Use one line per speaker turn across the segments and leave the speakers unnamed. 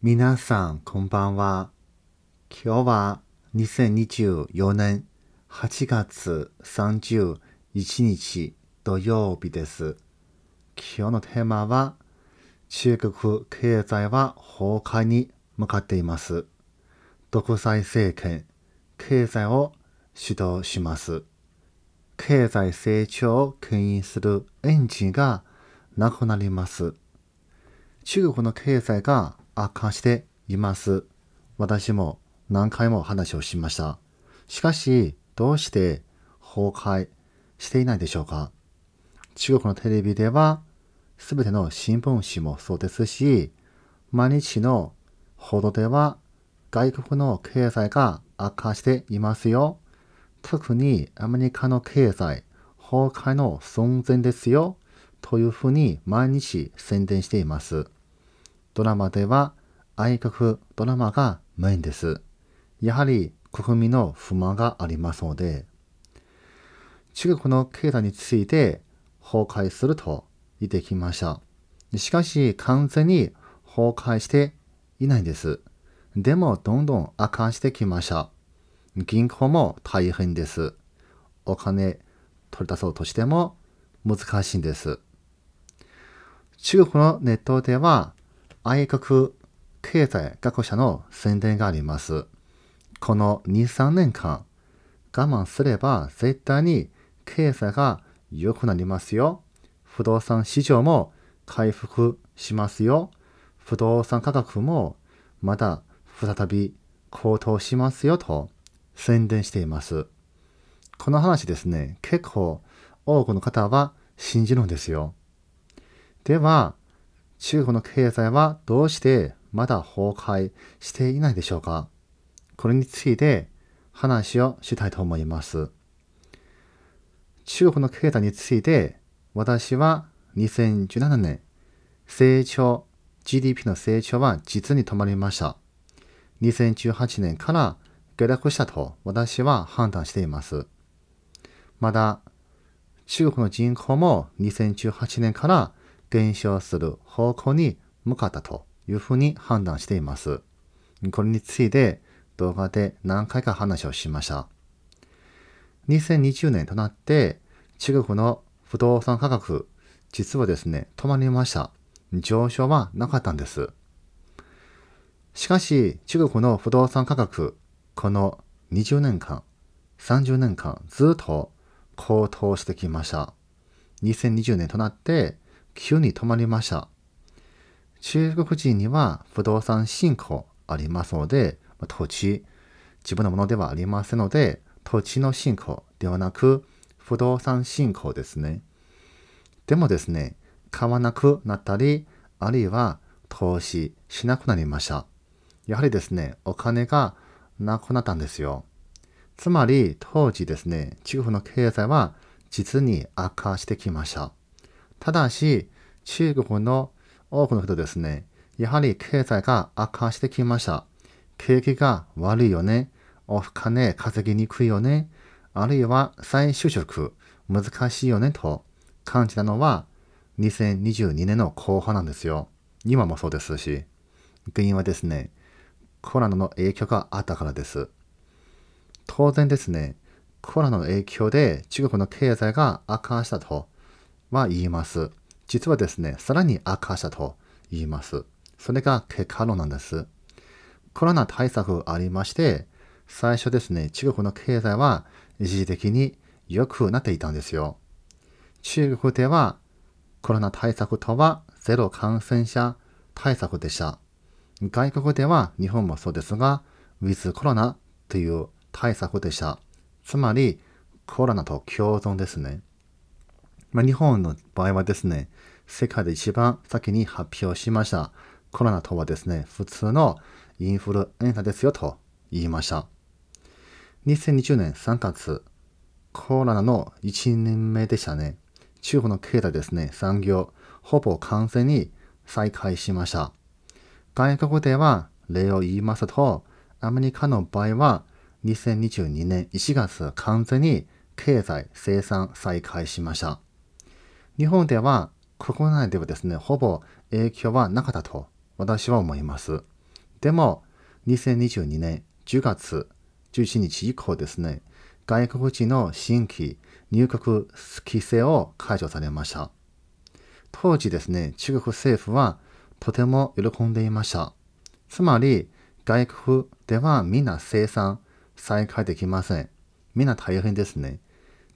皆さん、こんばんは。今日は2024年8月31日土曜日です。今日のテーマは、中国経済は崩壊に向かっています。独裁政権、経済を主導します。経済成長を牽引するエンジンがなくなります。中国の経済が悪化しています。私も何回も話をしました。しかし、どうして崩壊していないでしょうか中国のテレビでは、すべての新聞紙もそうですし、毎日の報道では、外国の経済が悪化していますよ。特にアメリカの経済、崩壊の寸前ですよ。というふうに毎日宣伝しています。ドラマでは愛国ドラマがメインです。やはり国民の不満がありますので、中国の経済について崩壊すると言ってきました。しかし完全に崩壊していないんです。でもどんどん悪化してきました。銀行も大変です。お金取り出そうとしても難しいんです。中国のネットでは愛国経済学者の宣伝があります。この2、3年間、我慢すれば絶対に経済が良くなりますよ。不動産市場も回復しますよ。不動産価格もまだ再び高騰しますよと宣伝しています。この話ですね、結構多くの方は信じるんですよ。では、中国の経済はどうしてまだ崩壊していないでしょうかこれについて話をしたいと思います。中国の経済について私は2017年成長 GDP の成長は実に止まりました。2018年から下落したと私は判断しています。また、中国の人口も2018年から減少する方向に向かったというふうに判断しています。これについて動画で何回か話をしました。2020年となって中国の不動産価格、実はですね、止まりました。上昇はなかったんです。しかし、中国の不動産価格、この20年間、30年間ずっと高騰してきました。2020年となって急に止まりました。中国人には不動産信仰ありますので、土地、自分のものではありませんので、土地の信仰ではなく、不動産信仰ですね。でもですね、買わなくなったり、あるいは投資しなくなりました。やはりですね、お金がなくなったんですよ。つまり、当時ですね、中国の経済は実に悪化してきました。ただし、中国の多くの人ですね、やはり経済が悪化してきました。景気が悪いよね。お金稼ぎにくいよね。あるいは再就職難しいよねと感じたのは2022年の後半なんですよ。今もそうですし。原因はですね、コロナの影響があったからです。当然ですね、コロナの影響で中国の経済が悪化したとは言います。実はですね、さらに悪化したと言います。それが結果論なんです。コロナ対策ありまして、最初ですね、中国の経済は一時的に良くなっていたんですよ。中国ではコロナ対策とはゼロ感染者対策でした。外国では日本もそうですが、ウィズコロナという対策でした。つまりコロナと共存ですね。まあ、日本の場合はですね、世界で一番先に発表しましたコロナとはですね、普通のインフルエンザですよと言いました。2020年3月、コロナの1年目でしたね。中国の経済ですね、産業、ほぼ完全に再開しました。外国では例を言いますと、アメリカの場合は2022年1月完全に経済生産再開しました。日本では国内ではですね、ほぼ影響はなかったと私は思います。でも、2022年10月11日以降ですね、外国人の新規入国規制を解除されました。当時ですね、中国政府はとても喜んでいました。つまり、外国ではみんな生産再開できません。みんな大変ですね。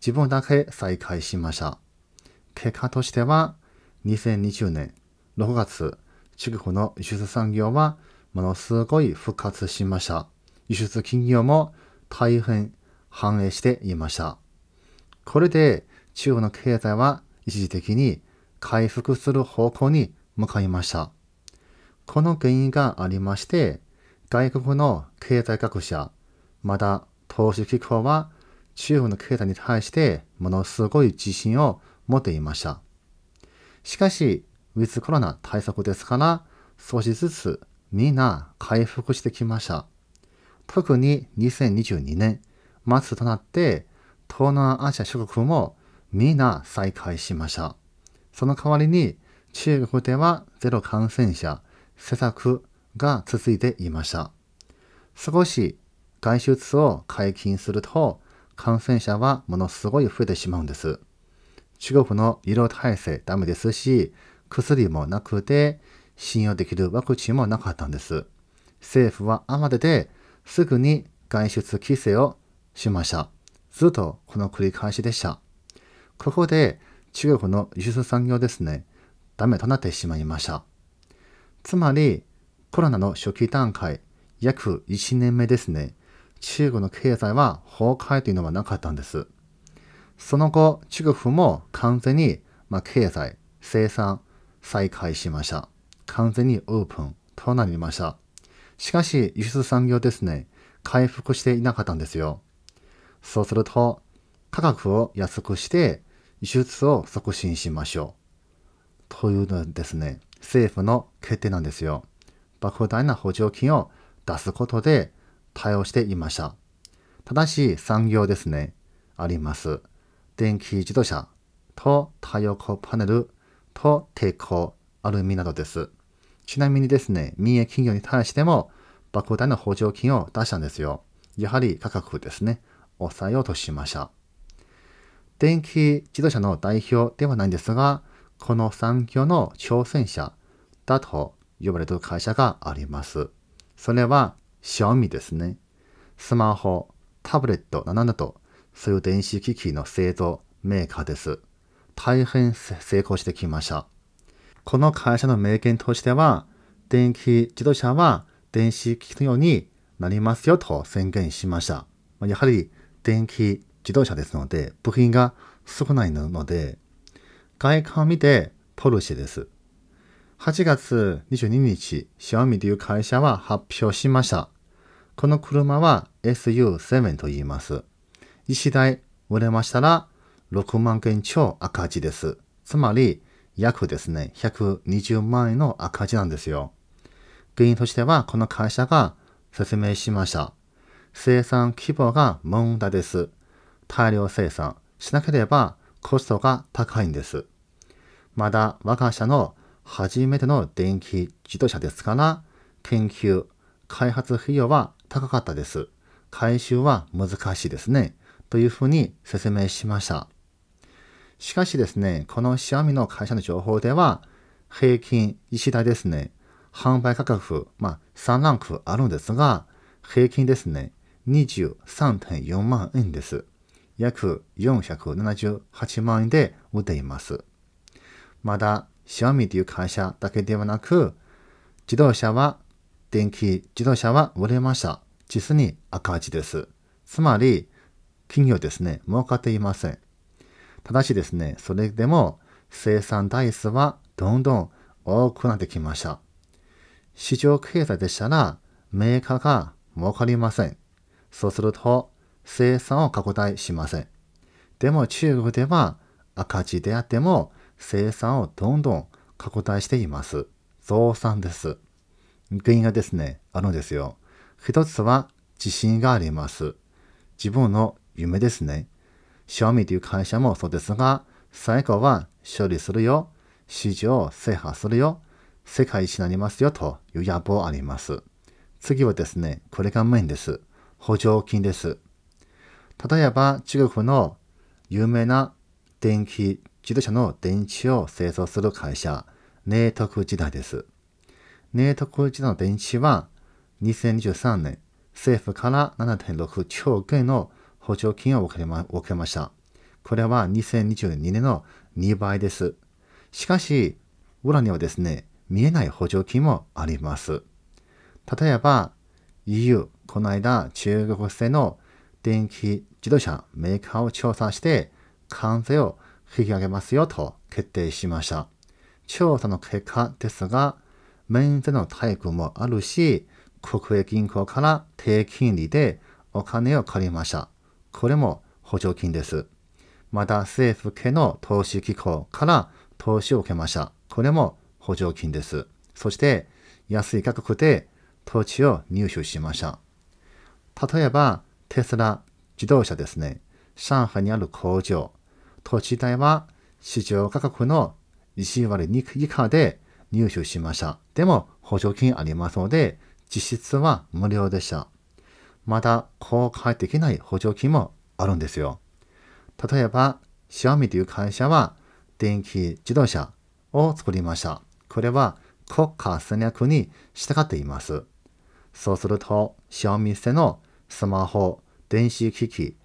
自分だけ再開しました。結果としては、2020年6月、中国の輸出産業はものすごい復活しました。輸出企業も大変繁栄していました。これで中国の経済は一時的に回復する方向に向かいました。この原因がありまして、外国の経済学者、また投資機構は中国の経済に対してものすごい自信を持っていました。しかし、ウィズコロナ対策ですから、少しずつみんな回復してきました。特に2022年末となって、東南アジア諸国もみんな再開しました。その代わりに中国ではゼロ感染者施策が続いていました。少し外出を解禁すると感染者はものすごい増えてしまうんです。中国の医療体制ダメですし、薬もなくて信用できるワクチンもなかったんです。政府はあまでですぐに外出規制をしました。ずっとこの繰り返しでした。ここで中国の輸出産業ですね、ダメとなってしまいました。つまり、コロナの初期段階、約1年目ですね、中国の経済は崩壊というのはなかったんです。その後、中国も完全に、まあ、経済、生産、再開しました。完全にオープンとなりました。しかし、輸出産業ですね、回復していなかったんですよ。そうすると、価格を安くして、輸出を促進しましょう。というのですね、政府の決定なんですよ。莫大な補助金を出すことで対応していました。ただし、産業ですね、あります。電気自動車と太陽光パネルと抵抗アルミなどです。ちなみにですね、民営企業に対しても莫大な補助金を出したんですよ。やはり価格ですね、抑えようとしました。電気自動車の代表ではないんですが、この産業の挑戦者だと呼ばれる会社があります。それは、小米ですね。スマホ、タブレットなどなどそういう電子機器の製造メーカーです。大変成功してきました。この会社の名言としては、電気自動車は電子機器のようになりますよと宣言しました。やはり電気自動車ですので、部品が少ないので、外観を見てポルシェです。8月22日、シアミという会社は発表しました。この車は SU7 と言います。一台売れましたら6万件超赤字です。つまり約ですね、120万円の赤字なんですよ。原因としてはこの会社が説明しました。生産規模が問題です。大量生産しなければコストが高いんです。まだ我が社の初めての電気自動車ですから、研究、開発費用は高かったです。回収は難しいですね。というふうに説明しました。しかしですね、このシアミの会社の情報では、平均1台ですね、販売価格、まあ、3ランクあるんですが、平均ですね、23.4万円です。約478万円で売っています。まだ、シアミという会社だけではなく、自動車は、電気自動車は売れました。実に赤字です。つまり、企業ですね、儲かっていません。ただしですね、それでも生産台数はどんどん多くなってきました。市場経済でしたら、メーカーが儲かりません。そうすると、生産を拡大しません。でも中国では赤字であっても生産をどんどん拡大しています。増産です。原因がですね、あるんですよ。一つは自信があります。自分の夢ですね。賞味という会社もそうですが、最後は勝利するよ、市場を制覇するよ、世界一になりますよという野望あります。次はですね、これがメインです。補助金です。例えば中国の有名な電気自動車の電池を製造する会社、ト徳時代です。ト徳時代の電池は2023年、政府から7.6兆元の補助金を受けま受けました。これは2022年の2倍です。しかし、裏にはですね、見えない補助金もあります。例えば、EU、この間中国製の電気自動車メーカーを調査して、関税を引き上げますよと決定しました。調査の結果ですが、免税の体育もあるし、国営銀行から低金利でお金を借りました。これも補助金です。また政府系の投資機構から投資を受けました。これも補助金です。そして安い価格で土地を入手しました。例えばテスラ自動車ですね。上海にある工場。土地代は市場価格の1割以下で入手しました。でも補助金ありますので実質は無料でした。まだ公開できない補助金もあるんですよ。例えば、小ミという会社は電気自動車を作りました。これは国家戦略に従っています。そうすると、小ミ製のスマホ、電子機器、広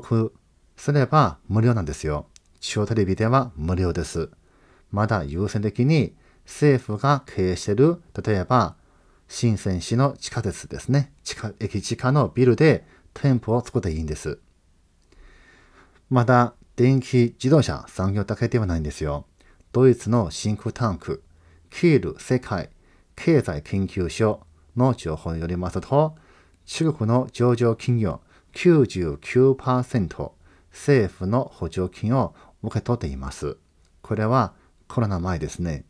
告すれば無料なんですよ。中テレビでは無料です。まだ優先的に政府が経営している、例えば新鮮市の地下鉄ですね。地下、駅地下のビルで店舗を作っていいんです。また、電気自動車産業だけではないんですよ。ドイツのシンクタンク、キール世界経済研究所の情報によりますと、中国の上場企業99%政府の補助金を受け取っています。これはコロナ前ですね。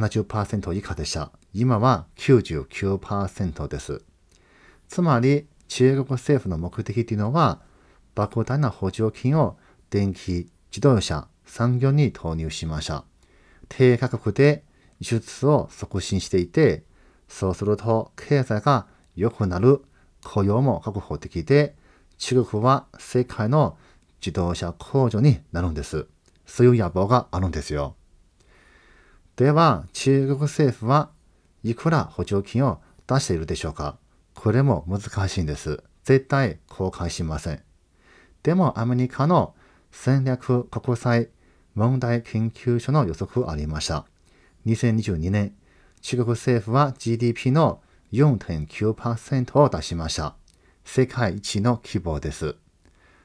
70%以下でした。今は99%です。つまり、中国政府の目的というのは、莫大な補助金を電気、自動車、産業に投入しました。低価格で輸出を促進していて、そうすると経済が良くなる雇用も確保できて、中国は世界の自動車工場になるんです。そういう野望があるんですよ。では、中国政府はいくら補助金を出しているでしょうかこれも難しいんです。絶対公開しません。でも、アメリカの戦略国際問題研究所の予測ありました。2022年、中国政府は GDP の4.9%を出しました。世界一の規模です。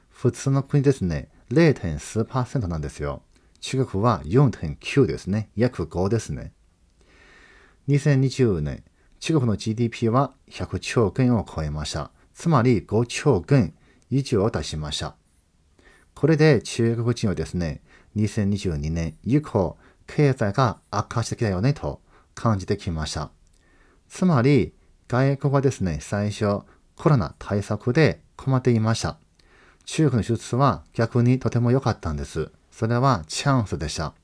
普通の国ですね、0. 数なんですよ。中国は4.9ですね。約5ですね。2020年、中国の GDP は100兆元を超えました。つまり5兆元以上を出しました。これで中国人はですね、2022年以降、経済が悪化してきたよねと感じてきました。つまり、外国はですね、最初、コロナ対策で困っていました。中国の手術は逆にとても良かったんです。それはチャンスでした。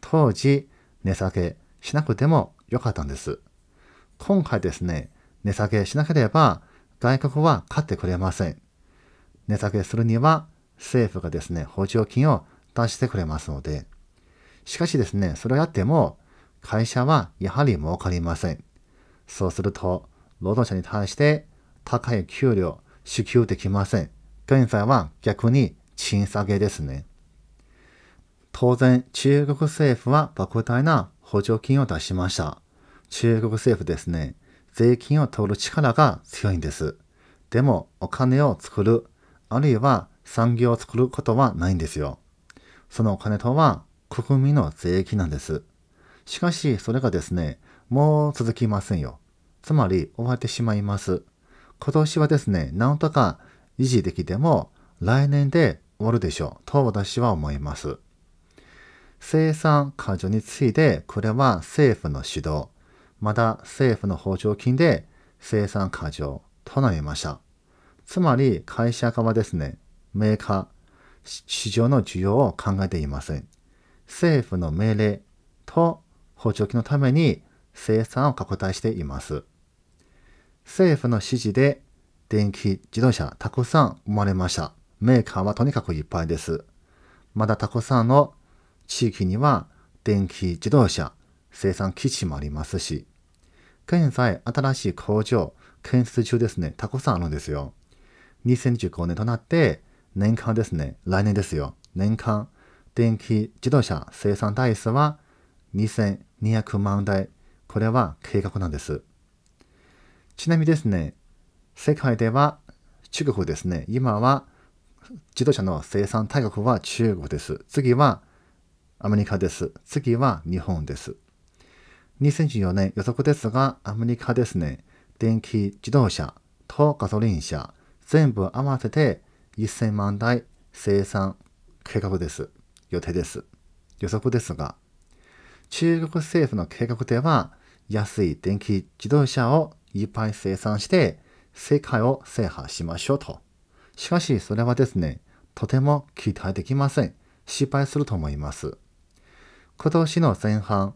当時、値下げしなくてもよかったんです。今回ですね、値下げしなければ外国は買ってくれません。値下げするには政府がですね、補助金を出してくれますので。しかしですね、それをやっても会社はやはり儲かりません。そうすると、労働者に対して高い給料支給できません。現在は逆に賃下げですね。当然中国政府は莫大な補助金を出しました。中国政府ですね、税金を取る力が強いんです。でもお金を作る、あるいは産業を作ることはないんですよ。そのお金とは国民の税金なんです。しかしそれがですね、もう続きませんよ。つまり終わってしまいます。今年はですね、なんとか維持できても来年で終わるでしょうと私は思います。生産過剰について、これは政府の指導、また政府の補助金で生産過剰となりました。つまり会社側ですね、メーカー、市場の需要を考えていません。政府の命令と補助金のために生産を拡大しています。政府の指示で電気自動車たくさん生まれました。メーカーはとにかくいっぱいです。まだたくさんの地域には電気自動車生産基地もありますし、現在新しい工場建設中ですね、たくさんあるんですよ。2025年となって、年間ですね、来年ですよ。年間、電気自動車生産台数は2200万台。これは計画なんです。ちなみにですね、世界では中国ですね、今は自動車の生産大国は中国です。次はアメリカです。次は日本です。2014年予測ですが、アメリカですね、電気自動車とガソリン車、全部合わせて1000万台生産計画です。予定です。予測ですが、中国政府の計画では、安い電気自動車をいっぱい生産して、世界を制覇しましょうと。しかし、それはですね、とても期待できません。失敗すると思います。今年の前半、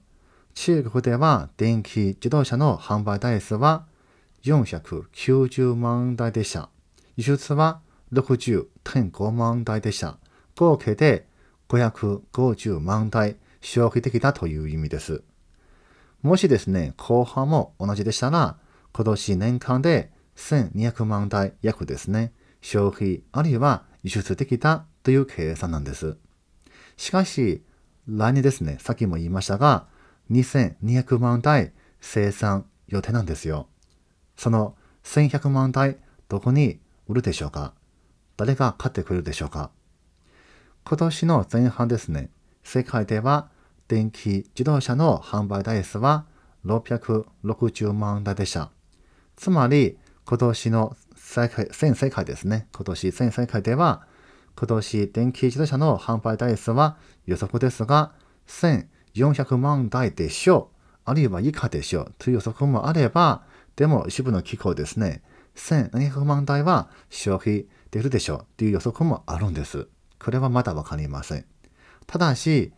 中国では電気自動車の販売台数は490万台でした。輸出は60.5万台でした。合計で550万台消費できたという意味です。もしですね、後半も同じでしたら、今年年間で1200万台約ですね、消費あるいは輸出できたという計算なんです。しかし、来年ですね、さっきも言いましたが、2200万台生産予定なんですよ。その1100万台、どこに売るでしょうか誰が買ってくれるでしょうか今年の前半ですね、世界では電気自動車の販売台数は660万台でした。つまり、今年の全世界ですね、今年全世界では今年電気自動車の販売台数は予測ですが、1400万台でしょう。あるいは以下でしょう。という予測もあれば、でも一部の機構ですね、1700万台は消費出るでしょう。という予測もあるんです。これはまだわかりません。ただし、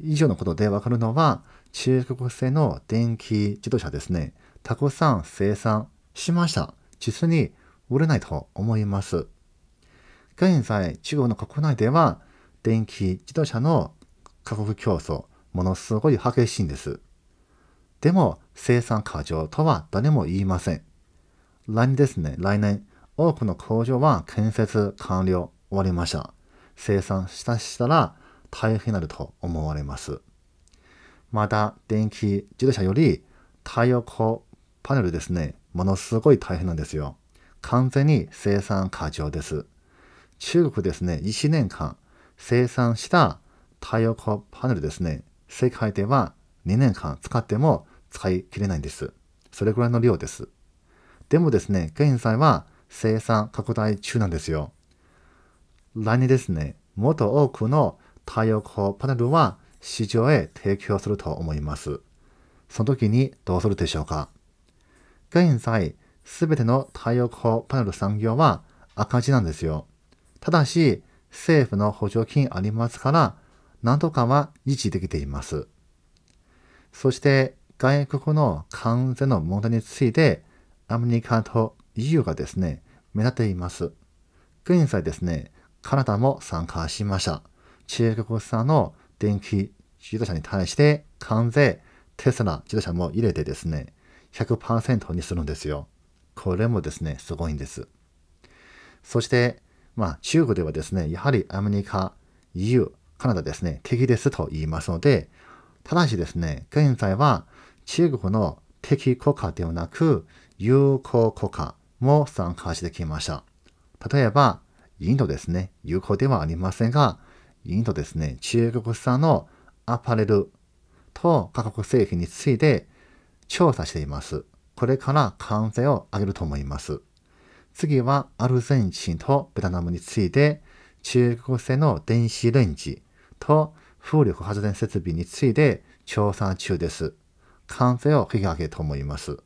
以上のことでわかるのは、中国製の電気自動車ですね、たくさん生産しました。実に売れないと思います。現在、中国の国内では、電気自動車の価格競争、ものすごい激しいんです。でも、生産過剰とは誰も言いません。来年ですね、来年、多くの工場は建設完了、終わりました。生産したしたら大変になると思われます。また、電気自動車より太陽光パネルですね、ものすごい大変なんですよ。完全に生産過剰です。中国ですね、1年間生産した太陽光パネルですね、世界では2年間使っても使い切れないんです。それぐらいの量です。でもですね、現在は生産拡大中なんですよ。来年ですね、もっと多くの太陽光パネルは市場へ提供すると思います。その時にどうするでしょうか現在、すべての太陽光パネル産業は赤字なんですよ。ただし、政府の補助金ありますから、なんとかは維持できています。そして、外国の関税の問題について、アメリカと EU がですね、目立っています。現在ですね、カナダも参加しました。中国産の電気自動車に対して関税、テスラ自動車も入れてですね、100%にするんですよ。これもですね、すごいんです。そして、まあ、中国ではですね、やはりアメリカ、EU、カナダですね、敵ですと言いますので、ただしですね、現在は中国の敵国家ではなく、友好国家も参加してきました。例えば、インドですね、友好ではありませんが、インドですね、中国産のアパレルと価格製品について調査しています。これから関税を上げると思います。次はアルゼンチンとベトナムについて、中国製の電子レンジと風力発電設備について調査中です。完成を引き上げと思います。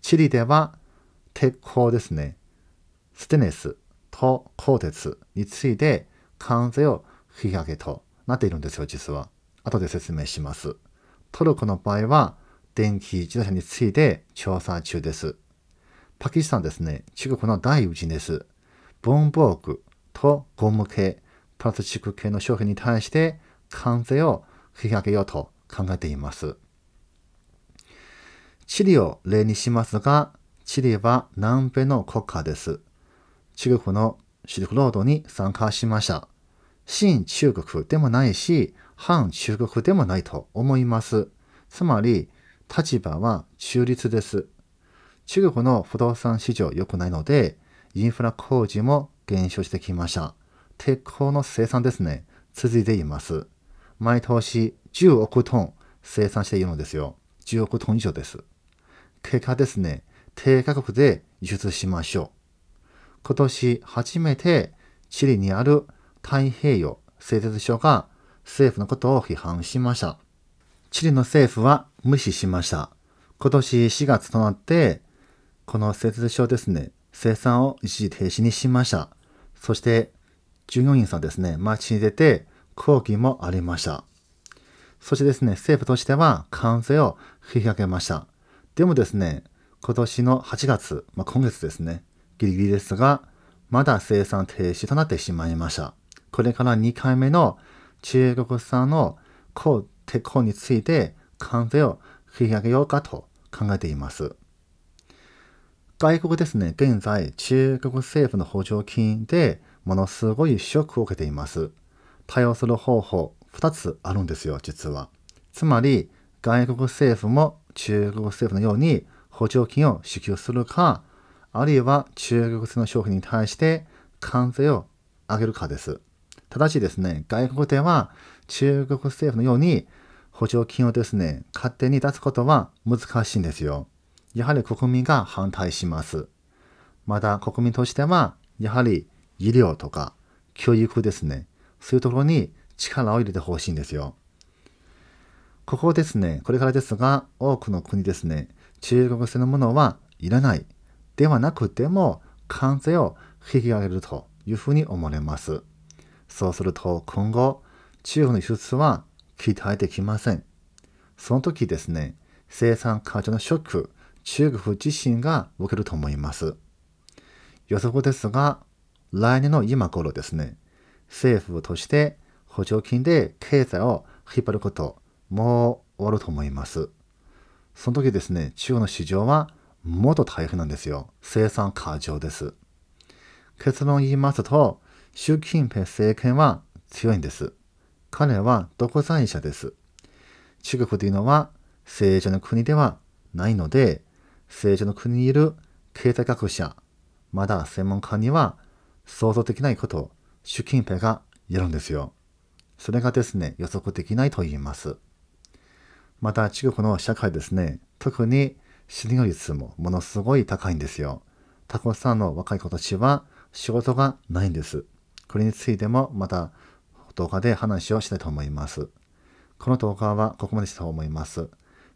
チリでは鉄鋼ですね。ステネスと鋼鉄について関税を引き上げとなっているんですよ、実は。後で説明します。トルコの場合は電気自動車について調査中です。パキスタンですね、中国の第一です。文房具とゴム系、プラスチック系の商品に対して関税を引き上げようと考えています。チリを例にしますが、チリは南米の国家です。中国のシルクロードに参加しました。新中国でもないし、反中国でもないと思います。つまり、立場は中立です。中国の不動産市場良くないので、インフラ工事も減少してきました。鉄鋼の生産ですね、続いています。毎年10億トン生産しているのですよ。10億トン以上です。結果ですね、低価格で輸出しましょう。今年初めてチリにある太平洋製鉄所が政府のことを批判しました。チリの政府は無視しました。今年4月となってこの製鉄所ですね、生産を一時停止にしました。そして、従業員さんですね、街に出て抗議もありました。そしてですね、政府としては関税を引き上げました。でもですね、今年の8月、まあ、今月ですね、ギリギリですが、まだ生産停止となってしまいました。これから2回目の中国産の鋼鉄鋼について関税を引き上げようかと考えています。外国ですね、現在、中国政府の補助金でものすごいショックを受けています。対応する方法、2つあるんですよ、実は。つまり、外国政府も中国政府のように補助金を支給するか、あるいは中国製の商品に対して関税を上げるかです。ただしですね、外国では中国政府のように補助金をですね、勝手に出すことは難しいんですよ。やはり国民が反対します。また国民としては、やはり医療とか教育ですね、そういうところに力を入れてほしいんですよ。ここですね、これからですが、多くの国ですね、中国製のものはいらない。ではなくても、関税を引き上げるというふうに思われます。そうすると今後、中国の輸出は期待できません。その時ですね、生産過剰のショック中国自身が受けると思います。予測ですが、来年の今頃ですね、政府として補助金で経済を引っ張ること、もう終わると思います。その時ですね、中国の市場はもっと大変なんですよ。生産過剰です。結論を言いますと、習近平政権は強いんです。彼は独裁者です。中国というのは正常な国ではないので、政治の国にいる経済学者、まだ専門家には想像できないことを習近平がやるんですよ。それがですね、予測できないと言います。また中国の社会ですね、特に失業率もものすごい高いんですよ。たくさんの若い子たちは仕事がないんです。これについてもまた動画で話をしたいと思います。この動画はここまでしたと思います。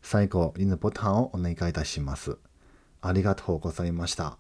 最後にボタンをお願いいたします。ありがとうございました。